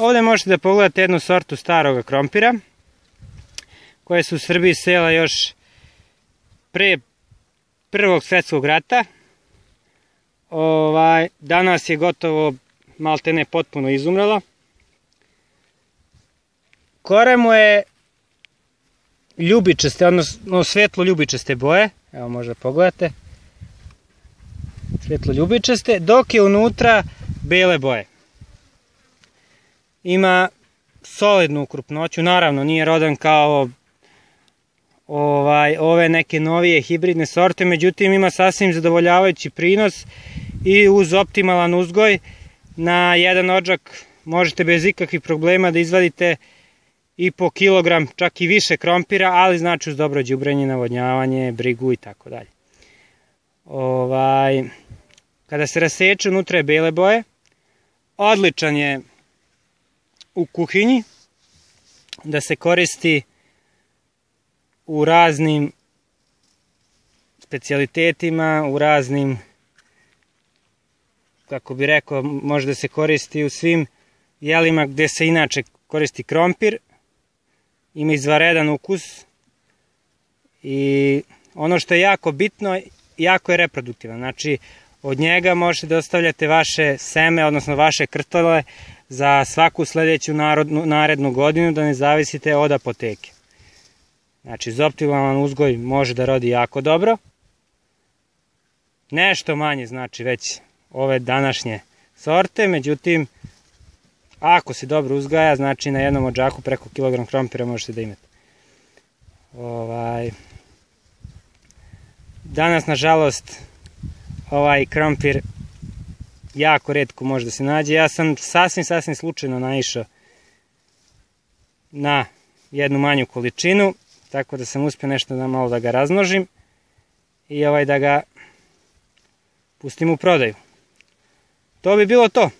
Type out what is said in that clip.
Ovde možete da pogledate jednu sortu starog krompira, koja su u Srbiji sela još pre prvog svetskog rata. Ovaj, danas je gotovo maltene potpuno izumrala. Kore mu je ljubičaste, odnosno svetlo ljubičaste boje. Evo možda pogledate. Svetlo ljubičaste, dok je unutra bele boje ima solidnu krupnoću, naravno nije rodan kao ovaj, ove neke novije hibridne sorte, međutim ima sasvim zadovoljavajući prinos i uz optimalan uzgoj na jedan odžak možete bez ikakvih problema da izvadite i po kilogram, čak i više krompira, ali znači uz dobro đubrenje, navodnjavanje, brigu i tako dalje. Ovaj, kada se raseče unutra je bele boje, odličan je u kuhinji, da se koristi u raznim specialitetima, u raznim, kako bi rekao, može da se koristi u svim jelima gde se inače koristi krompir, ima izvaredan ukus i ono što je jako bitno, jako je reproduktivan, znači od njega možete da ostavljate vaše seme, odnosno vaše krtale, za svaku sledeću narodnu, narednu godinu da ne zavisite od apoteke. Znači, zoptivalan uzgoj može da rodi jako dobro. Nešto manje, znači, već ove današnje sorte, međutim, ako se dobro uzgaja, znači na jednom odžaku preko kilogram krompira možete da imate. Ovaj, danas, nažalost, ovaj krompir jako redko može da se nađe. Ja sam sasvim, sasvim slučajno naišao na jednu manju količinu, tako da sam uspio nešto da malo da ga razmnožim i ovaj da ga pustim u prodaju. To bi bilo to.